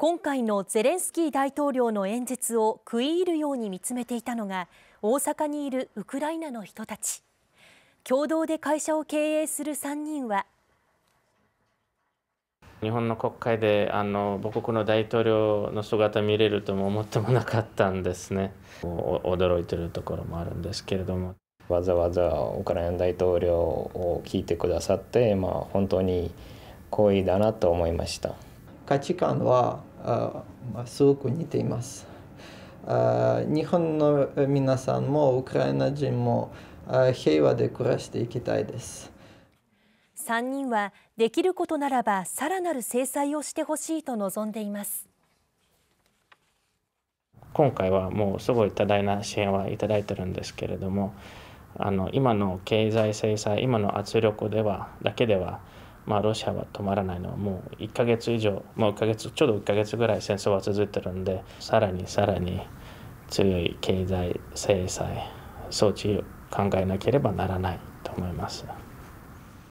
今回のゼレンスキー大統領の演説を食い入るように見つめていたのが大阪にいるウクライナの人たち共同で会社を経営する3人は日本の国会であの母国の大統領の姿見れるとも思ってもなかったんですね驚いてるところもあるんですけれどもわざわざウクライナ大統領を聞いてくださって、まあ、本当に光栄だなと思いました価値観はあまあ、すごく似ています。あ日本の皆さんもウクライナ人も平和で暮らしていきたいです。3人はできることならばさらなる制裁をしてほしいと望んでいます。今回はもうすごい多大な支援はいただいてるんですけれどもあの今の経済制裁今の圧力ではだけではまあ、ロシアは止まらないのはもう1ヶ月以上、もう1ヶ月、ちょうど1ヶ月ぐらい戦争は続いてるんで、さらにさらに強い経済制裁、装置を考えなければならないと思います。